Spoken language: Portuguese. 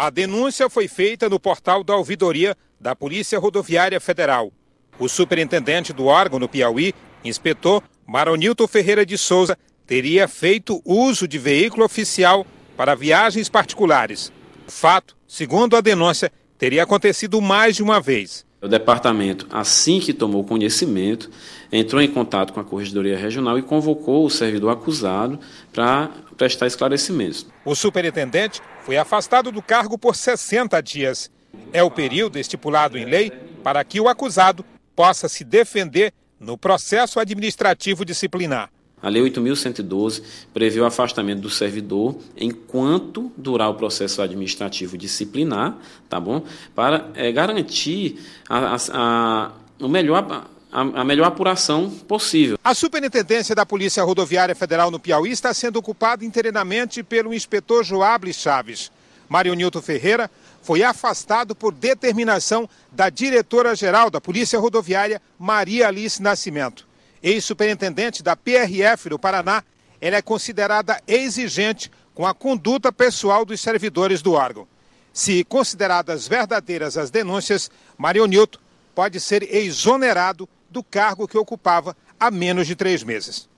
A denúncia foi feita no portal da ouvidoria da Polícia Rodoviária Federal. O superintendente do órgão no Piauí, inspetor Maronilton Ferreira de Souza, teria feito uso de veículo oficial para viagens particulares. O fato, segundo a denúncia, teria acontecido mais de uma vez. É o departamento, assim que tomou conhecimento, entrou em contato com a Corregedoria Regional e convocou o servidor acusado para prestar esclarecimentos. O superintendente foi afastado do cargo por 60 dias. É o período estipulado em lei para que o acusado possa se defender no processo administrativo disciplinar. A Lei 8.112 prevê o afastamento do servidor enquanto durar o processo administrativo disciplinar, tá bom? Para é, garantir a, a, a, o melhor a, melhor apuração possível. A Superintendência da Polícia Rodoviária Federal no Piauí está sendo ocupada internamente pelo inspetor Joables Chaves. Mário Nilton Ferreira foi afastado por determinação da diretora-geral da Polícia Rodoviária, Maria Alice Nascimento ex-superintendente da PRF do Paraná, ela é considerada exigente com a conduta pessoal dos servidores do órgão. Se consideradas verdadeiras as denúncias, Mário Nilton pode ser exonerado do cargo que ocupava há menos de três meses.